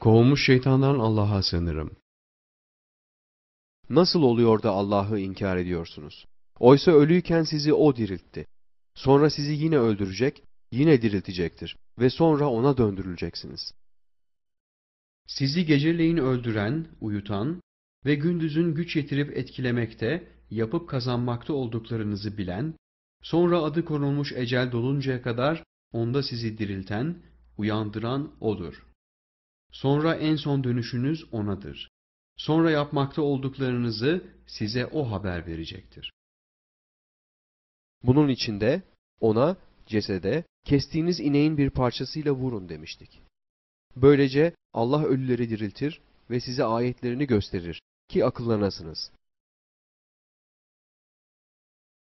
Kovulmuş şeytandan Allah'a sığınırım. Nasıl oluyor da Allah'ı inkar ediyorsunuz? Oysa ölüyken sizi O diriltti. Sonra sizi yine öldürecek, yine diriltecektir ve sonra O'na döndürüleceksiniz. Sizi geceleyin öldüren, uyutan ve gündüzün güç yetirip etkilemekte, yapıp kazanmakta olduklarınızı bilen, sonra adı konulmuş ecel doluncaya kadar onda sizi dirilten, uyandıran O'dur. Sonra en son dönüşünüz O'nadır. Sonra yapmakta olduklarınızı size O haber verecektir. Bunun içinde O'na, cesede, kestiğiniz ineğin bir parçasıyla vurun demiştik. Böylece Allah ölüleri diriltir ve size ayetlerini gösterir ki akıllanasınız.